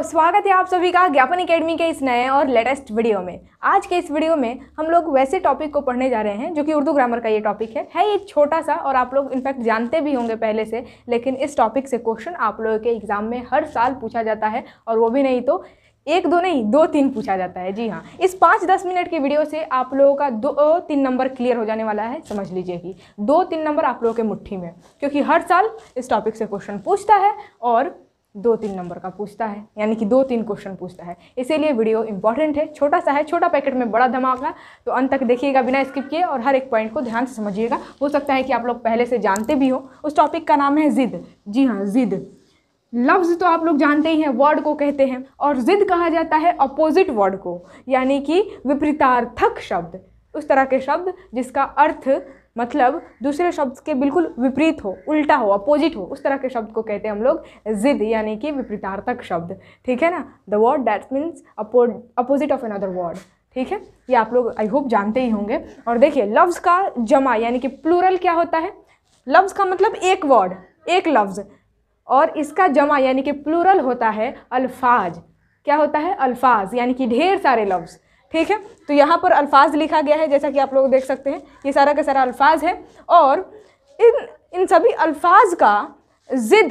स्वागत है आप सभी का ज्ञापन एकेडमी के इस नए और लेटेस्ट वीडियो में आज के इस वीडियो में हम लोग वैसे टॉपिक को पढ़ने जा रहे हैं जो कि उर्दू ग्रामर का ये टॉपिक है है ये छोटा सा और आप लोग इनफैक्ट जानते भी होंगे पहले से लेकिन इस टॉपिक से क्वेश्चन आप लोगों के एग्ज़ाम में हर साल पूछा जाता है और वो भी नहीं तो एक दो नहीं दो तीन पूछा जाता है जी हाँ इस पाँच दस मिनट की वीडियो से आप लोगों का दो तीन नंबर क्लियर हो जाने वाला है समझ लीजिए कि दो तीन नंबर आप लोगों के मुट्ठी में क्योंकि हर साल इस टॉपिक से क्वेश्चन पूछता है और दो तीन नंबर का पूछता है यानी कि दो तीन क्वेश्चन पूछता है इसीलिए वीडियो इंपॉर्टेंट है छोटा सा है छोटा पैकेट में बड़ा धमाका तो अंत तक देखिएगा बिना स्किप किए और हर एक पॉइंट को ध्यान से समझिएगा हो सकता है कि आप लोग पहले से जानते भी हो उस टॉपिक का नाम है ज़िद जी हाँ ज़िद लफ्ज़ तो आप लोग जानते ही हैं वर्ड को कहते हैं और ज़िद कहा जाता है अपोजिट वर्ड को यानी कि विपरीतार्थक शब्द उस तरह के शब्द जिसका अर्थ मतलब दूसरे शब्द के बिल्कुल विपरीत हो उल्टा हो अपोजिट हो उस तरह के शब्द को कहते हैं हम लोग जिद यानी कि विपरीतार्थक शब्द ठीक है ना the word that means opposite of another word ठीक है ये आप लोग आई होप जानते ही होंगे और देखिए लफ्ज़ का जमा यानी कि प्लूरल क्या होता है लफ्ज़ का मतलब एक वर्ड एक लफ्ज़ और इसका जमा यानी कि प्लूरल होता है अल्फाज क्या होता है अल्फाज यानी कि ढेर सारे लफ्ज़ ठीक है तो यहाँ पर अल्फाज लिखा गया है जैसा कि आप लोग देख सकते हैं ये सारा का सारा अल्फाज है और इन इन सभी अल्फाज का ज़िद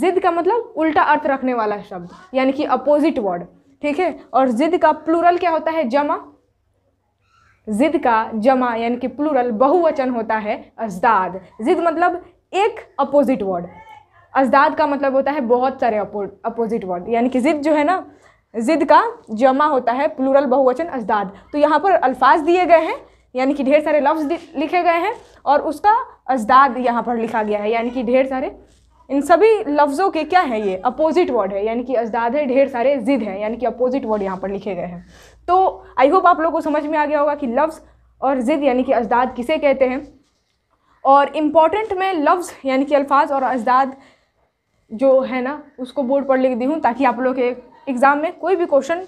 ज़िद का मतलब उल्टा अर्थ रखने वाला शब्द यानी कि अपोजिट वर्ड ठीक है और ज़िद का प्लूरल क्या होता है जमा ज़िद का जमा यानी कि प्लूरल बहुवचन होता है अजदाद ज़िद मतलब एक अपोजिट वर्ड अजदाद का मतलब होता है बहुत सारे अपो अपोजिट वर्ड यानी कि ज़िद जो है ना ज़िद का जमा होता है प्लूरल बहुवचन अजदाद तो यहाँ पर अल्फाज दिए गए हैं यानी कि ढेर सारे लफ्ज़ लिखे गए हैं और उसका अजदाद यहाँ पर लिखा गया है यानी कि ढेर सारे इन सभी लफ्ज़ों के क्या है ये अपोजिट वर्ड है यानी कि अजदाद है ढेर सारे ज़िद हैं यानी कि अपोजिट वर्ड यहाँ पर लिखे गए हैं तो आई होप आप लोगों को समझ में आ गया होगा कि लफ्ज़ और ज़िद यानी कि अजदाद किसे कहते हैं और इम्पॉर्टेंट में लफ्ज़ यानी कि अल्फाज और अजदाद जो है ना उसको बोर्ड पर लिख दी हूँ ताकि आप लोग के एग्ज़ाम में कोई भी क्वेश्चन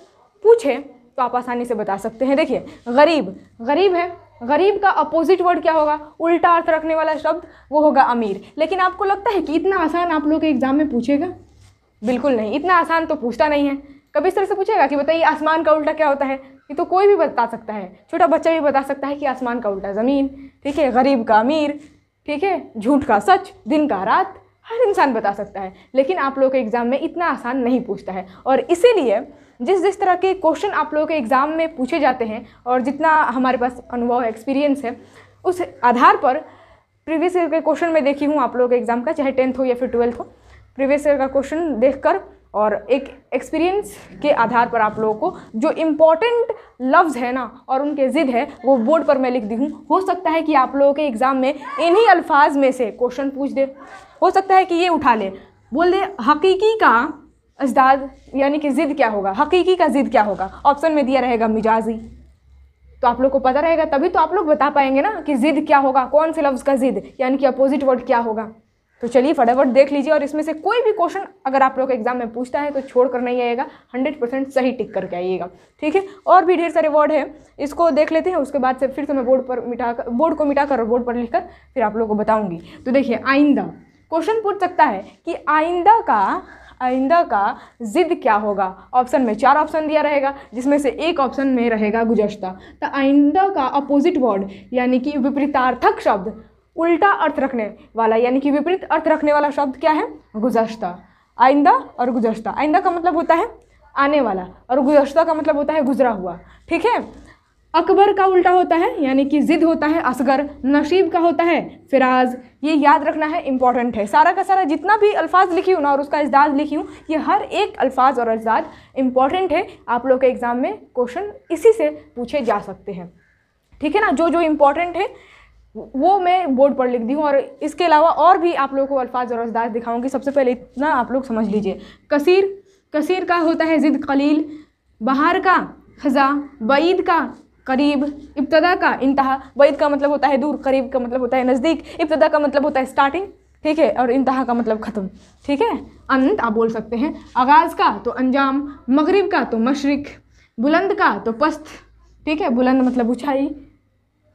पूछे तो आप आसानी से बता सकते हैं देखिए गरीब गरीब है गरीब का अपोजिट वर्ड क्या होगा उल्टा अर्थ रखने वाला शब्द वो होगा अमीर लेकिन आपको लगता है कि इतना आसान आप लोग के एग्ज़ाम में पूछेगा बिल्कुल नहीं इतना आसान तो पूछता नहीं है कभी इस तरह से पूछेगा कि बताइए आसमान का उल्टा क्या होता है ये तो कोई भी बता सकता है छोटा बच्चा भी बता सकता है कि आसमान का उल्टा ज़मीन ठीक है गरीब का अमीर ठीक है झूठ का सच दिन का रात हर इंसान बता सकता है लेकिन आप लोग के एग्ज़ाम में इतना आसान नहीं पूछता है और इसीलिए जिस जिस तरह के क्वेश्चन आप लोगों के एग्ज़ाम में पूछे जाते हैं और जितना हमारे पास अनुभव एक्सपीरियंस है उस आधार पर प्रीवियस ईयर के क्वेश्चन में देखी हूँ आप लोगों के एग्ज़ाम का चाहे टेंथ हो या फिर ट्वेल्थ हो प्रीवियस ईयर का क्वेश्चन देखकर और एक एक्सपीरियंस के आधार पर आप लोगों को जो इम्पॉर्टेंट लफ्ज़ है ना और उनके ज़िद है वो बोर्ड पर मैं लिख दी हूँ हो सकता है कि आप लोगों के एग्ज़ाम में इन्हीं अल्फाज में से क्वेश्चन पूछ दे हो सकता है कि ये उठा ले बोल दे हकीकी का अजदाद यानी कि ज़िद क्या होगा हकीकी का ज़िद क्या होगा ऑप्शन में दिया रहेगा मिजाजी तो आप लोग को पता रहेगा तभी तो आप लोग बता पाएंगे ना कि ज़िद क्या होगा कौन से लफ्ज़ का ज़िद यानी कि अपोजिट वर्ड क्या होगा तो चलिए फटाफट देख लीजिए और इसमें से कोई भी क्वेश्चन अगर आप लोग एग्जाम में पूछता है तो छोड़ कर नहीं आएगा हंड्रेड परसेंट सही टिक करके आइएगा ठीक है और भी ढेर सारे वर्ड है इसको देख लेते हैं उसके बाद से फिर से मैं बोर्ड पर मिटा कर बोर्ड को मिटाकर और बोर्ड पर लिखकर फिर आप लोग को बताऊंगी तो देखिए आइंदा क्वेश्चन पूछ सकता है कि आइंदा का आइंदा का ज़िद क्या होगा ऑप्शन में चार ऑप्शन दिया रहेगा जिसमें से एक ऑप्शन में रहेगा गुजश्ता तो आइंदा का अपोजिट वर्ड यानी कि विपरीतार्थक शब्द उल्टा अर्थ रखने वाला यानी कि विपरीत अर्थ रखने वाला शब्द क्या है गुजश्ता आइंदा और गुजश्ता आइंदा का मतलब होता है आने वाला और गुजश्ता का मतलब होता है गुजरा हुआ ठीक है अकबर का उल्टा होता है यानी कि ज़िद होता है असगर नशीब का होता है फिराज ये याद रखना है इंपॉर्टेंट है सारा का सारा जितना भी अल्फाज लिखी हूँ ना और उसका इजाज़ लिखी हूँ ये हर एक अल्फाज और अजदाद इंपॉर्टेंट है आप लोग के एग्ज़ाम में क्वेश्चन इसी से पूछे जा सकते हैं ठीक है ना जो जो इम्पॉर्टेंट है वो मैं बोर्ड पर लिख दी हूँ और इसके अलावा और भी आप लोगों को अल्फाज और अजदाज दिखाऊंगी सबसे पहले इतना आप लोग समझ लीजिए कसीर कसीर का होता है ज़िद कलील बहार का खज़ा बईद का करीब इब्तदा का इंतहा बईद का मतलब होता है दूर करीब का मतलब होता है नज़दीक इब्तदा का मतलब होता है स्टार्टिंग ठीक है और इंतहा का मतलब ख़त्म ठीक है अंत आप बोल सकते हैं आगाज़ का तो अंजाम मगरिब का तो मशरक़ बुलंद का तो पस्त ठीक है बुलंद मतलब ऊँचाई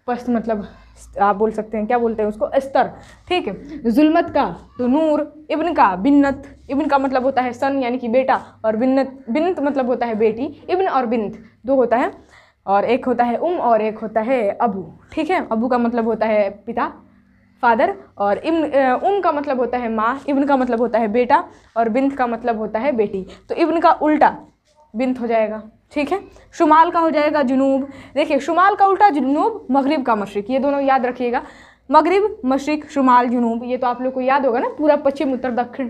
पस्त मतलब आप बोल सकते हैं क्या बोलते हैं उसको स्तर ठीक है जुल्मत का तो नूर इब्न का बिन्नत इब्न का मतलब होता है सन यानी कि बेटा और बिन्नत बिन्नत मतलब होता है बेटी इब्न और बिन्त दो होता है और एक होता है उम और एक होता है अबू ठीक है अबू का मतलब होता है पिता फादर और इब्न उम का मतलब होता है माँ इब्न का मतलब होता है बेटा और बिन्त का मतलब होता है बेटी तो इब्न का उल्टा बिन्त हो जाएगा ठीक है शुमाल का हो जाएगा जुनूब देखिए शुमाल का उल्टा जुनूब मगरब का मशरक़ ये दोनों याद रखिएगा मगरब मशरक़ शुमाल जुनूब ये तो आप लोग को याद होगा ना पूरा पश्चिम उत्तर दक्षिण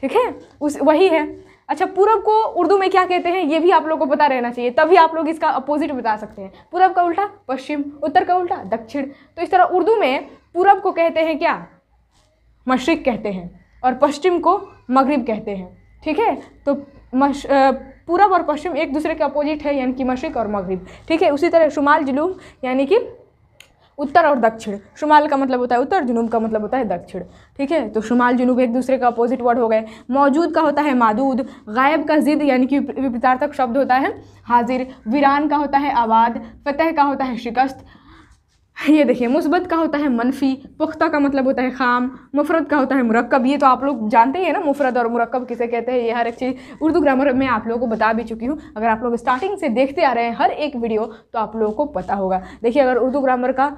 ठीक है उस वही है अच्छा पूरब को उर्दू में क्या कहते हैं ये भी आप लोग को पता रहना चाहिए तभी आप लोग इसका अपोजिट बता सकते हैं पूरब का उल्टा पश्चिम उत्तर का उल्टा दक्षिण तो इस तरह उर्दू में पूरब को कहते हैं क्या मशरक़ कहते हैं और पश्चिम को मगरब कहते हैं ठीक है तो मश पूरब और पश्चिम एक दूसरे के अपोजिट है यानी कि मशरक और मगरब ठीक है उसी तरह शुमाल जुलूम यानी कि उत्तर और दक्षिण शुमाल का मतलब होता है उत्तर जुनूब का मतलब होता है दक्षिण ठीक है तो शुमाल जुनूब एक दूसरे का अपोजिट वर्ड हो गए मौजूद का होता है मादूद गायब का ज़िद यानी कि विपरीतार्थक शब्द होता है हाजिर वीरान का होता है आबाद फतेह का होता है शिकस्त ये देखिए मुस्बत का होता है मनफी पुख्ता का मतलब होता है खाम मुफरत का होता है मुरक्कब ये तो आप लोग जानते ही हैं ना मुफरत और मुरक्कब किसे कहते हैं ये हर एक चीज़ उर्दू ग्रामर में आप लोगों को बता भी चुकी हूँ अगर आप लोग स्टार्टिंग से देखते आ रहे हैं हर एक वीडियो तो आप लोगों को पता होगा देखिए अगर उर्दू ग्रामर का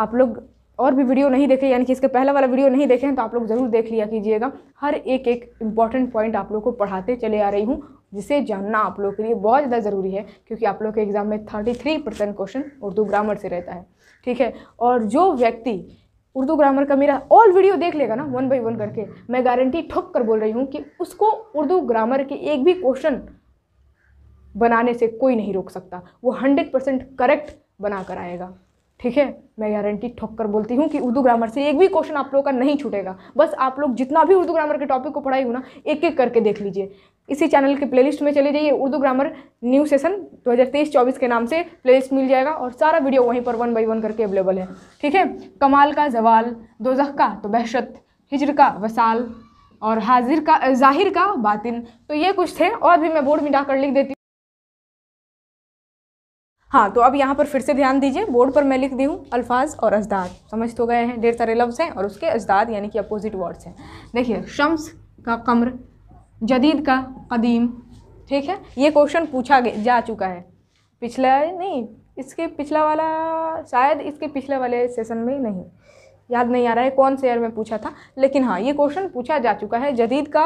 आप लोग और भी वीडियो नहीं देखे यानी कि इसके पहला वाला वीडियो नहीं देखे हैं तो आप लोग ज़रूर देख लिया कीजिएगा हर एक एक इम्पॉर्टेंट पॉइंट आप लोग को पढ़ाते चले आ रही हूँ जिसे जानना आप लोग के लिए बहुत ज़्यादा ज़रूरी है क्योंकि आप लोग के एग्ज़ाम में thirty three percent question Urdu grammar से रहता है ठीक है और जो व्यक्ति उर्दू ग्रामर का मेरा ऑल वीडियो देख लेगा ना वन बाई वन करके मैं गारंटी ठोक कर बोल रही हूँ कि उसको उर्दू ग्रामर के एक भी क्वेश्चन बनाने से कोई नहीं रोक सकता वो हंड्रेड परसेंट करेक्ट बना कर आएगा ठीक है मैं गारंटी ठोक कर बोलती हूँ कि उर्दू ग्रामर से एक भी क्वेश्चन आप लोगों का नहीं छूटेगा बस आप लोग जितना भी उर्दू ग्रामर के टॉपिक को पढ़ाई हो ना एक एक करके देख लीजिए इसी चैनल के प्लेलिस्ट में चले जाइए उर्दू ग्रामर न्यू सेशन 2023-24 के नाम से प्लेलिस्ट मिल जाएगा और सारा वीडियो वहीं पर वन बाई वन करके अवेलेबल है ठीक है कमाल का जवाल दो का तो बहशत हिजर का वसाल और हाजिर का जाहिर का बातिन तो ये कुछ थे और भी मैं बोर्ड मिटा कर लिख देती हाँ तो अब यहाँ पर फिर से ध्यान दीजिए बोर्ड पर मैं लिख दी हूँ अल्फाज और अजदाद समझ तो गए हैं ढेर सारे लफ्ज़ हैं और उसके अजदाद यानी कि अपोजिट वर्ड्स हैं देखिए शम्स का कमर जदीद का कदीम ठीक है ये क्वेश्चन पूछा जा चुका है पिछला नहीं इसके पिछला वाला शायद इसके पिछले वाले सेशन में नहीं याद नहीं आ रहा है कौन से ईयर में पूछा था लेकिन हाँ ये क्वेश्चन पूछा जा चुका है जदीद का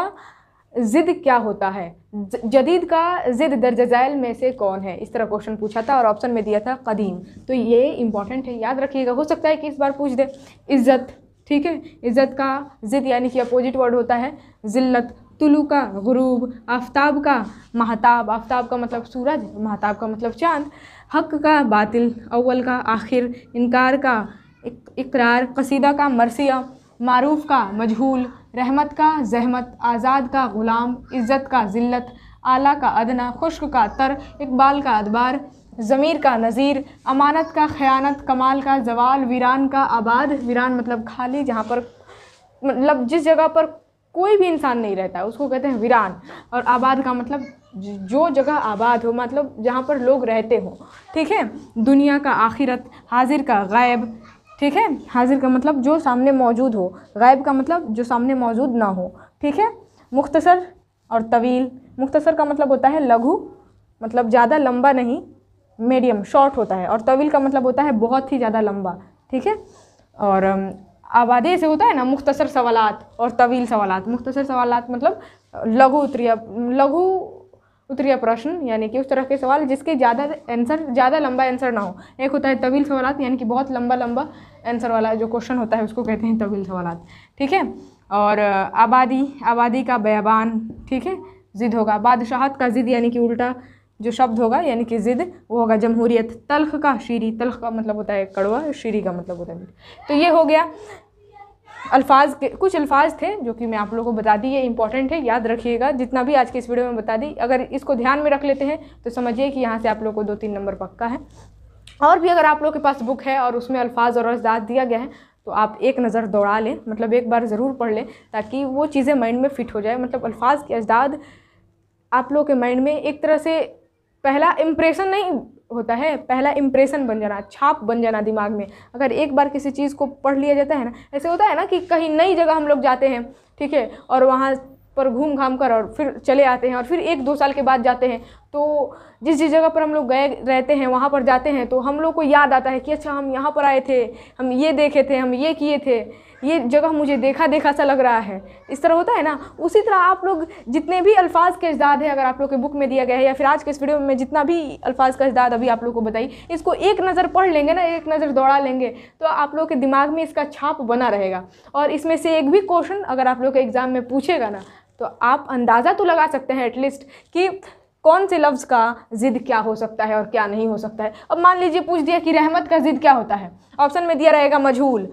ज़िद क्या होता है जदीद का ज़िद दर्ज झैल में से कौन है इस तरह क्वेश्चन पूछा था और ऑप्शन में दिया था कदीम तो ये इंपॉर्टेंट है याद रखिएगा हो सकता है कि इस बार पूछ दे इज़्ज़त ठीक है इज़्ज़त का ज़िद यानी कि अपोजिट वर्ड होता है ज़िल्लत तुलू का गरूब आफ्ताब का महताब आफ्ताब का मतलब सूरज महताब का मतलब चांद हक का बातिल अव्वल का आखिर इनकार का इकरार कसीदा का मरसिया मारूफ का मजहूल रहमत का जहमत आज़ाद का ग़ुलाम इज़्ज़त का ज़िल्लत आला का अदना खुश्क का तर इकबाल का अदबार ज़मीर का नज़ीर अमानत का ख़यानत कमाल का जवाल वीरान का आबाद वीरान मतलब खाली जहाँ पर मतलब जिस जगह पर कोई भी इंसान नहीं रहता है उसको कहते हैं वीरान और आबाद का मतलब जो जगह आबाद हो मतलब जहाँ पर लोग रहते हो ठीक है दुनिया का आखिरत हाजिर का गायब ठीक है हाजिर का मतलब जो सामने मौजूद हो गायब का मतलब जो सामने मौजूद ना हो ठीक है मुख्तसर और तवील मुख्तसर का मतलब होता है लघु मतलब ज़्यादा लंबा नहीं मीडियम शॉर्ट होता है और तवील का मतलब होता है बहुत ही ज़्यादा लंबा ठीक है और आबादी से होता है ना मुख्तसर सवालत और तवील सवालत मुख्तसर सवालत मतलब लघु उत्तरीय लघु उत्तरीय प्रश्न यानी कि उस तरह के सवाल जिसके ज़्यादा आंसर ज़्यादा लंबा आंसर ना हो एक होता है तवील सवाल यानी कि बहुत लंबा लंबा आंसर वाला जो क्वेश्चन होता है उसको कहते हैं तवील सवाल ठीक है और आबादी आबादी का बयाबान ठीक है ज़िद होगा बादशाहत का ज़िद यानी कि उल्टा जो शब्द होगा यानी कि ज़िद वो होगा जमहूरियत तलख का शीरी तलख का मतलब होता है कड़वा शीरी का मतलब होता है तो ये हो गया अल्फाज कुछ अल्फाज थे जो कि मैं आप लोगों को बता दी ये इंपॉर्टेंट है याद रखिएगा जितना भी आज के इस वीडियो में बता दी अगर इसको ध्यान में रख लेते हैं तो समझिए कि यहाँ से आप लोग को दो तीन नंबर पक्का है और भी अगर आप लोग के पास बुक है और उसमें अल्फाज और अजदाद दिया गया है तो आप एक नज़र दौड़ा लें मतलब एक बार ज़रूर पढ़ लें ताकि वो चीज़ें माइंड में फ़िट हो जाए मतलब अल्फाज के अजदाद आप लोग के माइंड में एक तरह से पहला इम्प्रेशन नहीं होता है पहला इम्प्रेशन बन जाना छाप बन जाना दिमाग में अगर एक बार किसी चीज़ को पढ़ लिया जाता है ना ऐसे होता है ना कि कहीं नई जगह हम लोग जाते हैं ठीक है और वहाँ पर घूम घाम कर और फिर चले आते हैं और फिर एक दो साल के बाद जाते हैं तो जिस जिस जगह पर हम लोग गए रहते हैं वहाँ पर जाते हैं तो हम लोग को याद आता है कि अच्छा हम यहाँ पर आए थे हम ये देखे थे हम ये किए थे ये जगह मुझे देखा देखा सा लग रहा है इस तरह होता है ना उसी तरह आप लोग जितने भी अल्फाज के अजदाद है अगर आप लोग के बुक में दिया गया है या फिर आज के इस वीडियो में जितना भी अल्फाज का अजदाद अभी आप लोग को बताई इसको एक नज़र पढ़ लेंगे ना एक नज़र दौड़ा लेंगे तो आप लोग के दिमाग में इसका छाप बना रहेगा और इसमें से एक भी क्वेश्चन अगर आप लोग के एग्ज़ाम में पूछेगा ना तो आप अंदाज़ा तो लगा सकते हैं एटलीस्ट कि कौन से लफ्ज़ का ज़िद क्या हो सकता है और क्या नहीं हो सकता है अब मान लीजिए पूछ दिया कि रहमत का ज़िद क्या होता है ऑप्शन में दिया रहेगा मजहूल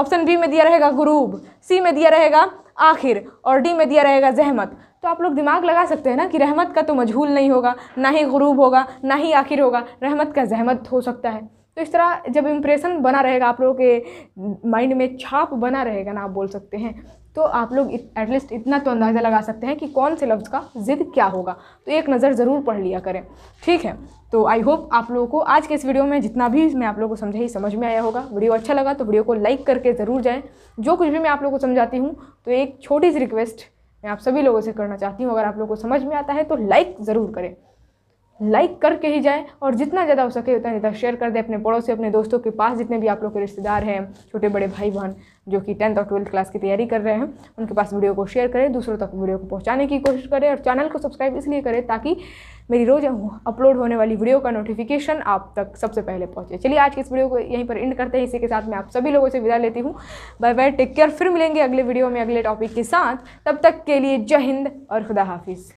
ऑप्शन बी में दिया रहेगा गुरूब सी में दिया रहेगा आखिर और डी में दिया रहेगा जहमत तो आप लोग दिमाग लगा सकते हैं ना कि रहमत का तो मजहूल नहीं होगा ना ही गुरूब होगा ना ही आखिर होगा रहमत का जहमत हो सकता है तो इस तरह जब इम्प्रेशन बना रहेगा आप लोगों के माइंड में छाप बना रहेगा ना आप बोल सकते हैं तो आप लोग एटलीस्ट इतना तो अंदाज़ा लगा सकते हैं कि कौन से लफ्ज़ का ज़िद क्या होगा तो एक नज़र ज़रूर पढ़ लिया करें ठीक है तो आई होप आप लोगों को आज के इस वीडियो में जितना भी मैं आप लोगों को समझाई समझ में आया होगा वीडियो अच्छा लगा तो वीडियो को लाइक करके ज़रूर जाएँ जो कुछ भी मैं आप लोग को समझाती हूँ तो एक छोटी सी रिक्वेस्ट मैं आप सभी लोगों से करना चाहती हूँ अगर आप लोग को समझ में आता है तो लाइक ज़रूर करें लाइक करके ही जाएं और जितना ज़्यादा हो सके उतना ज़्यादा शेयर कर दें अपने पड़ोसी अपने दोस्तों के पास जितने भी आप लोग के रिश्तेदार हैं छोटे बड़े भाई बहन जो कि टेंथ और ट्वेल्थ क्लास की तैयारी कर रहे हैं उनके पास वीडियो को शेयर करें दूसरों तक वीडियो को पहुँचाने की कोशिश करें और चैनल को सब्सक्राइब इसलिए करें ताकि मेरी रोज़ अपलोड अं-, होने वाली वीडियो का नोटिफिकेशन आप तक सबसे पहले पहुँचे चलिए आज की इस वीडियो को यहीं पर एंड करते हैं इसी के साथ मैं आप सभी लोगों से विदा लेती हूँ बाय बाय टेक केयर फिर मिलेंगे अगले वीडियो में अगले टॉपिक के साथ तब तक के लिए जय हिंद और खुदा हाफिज़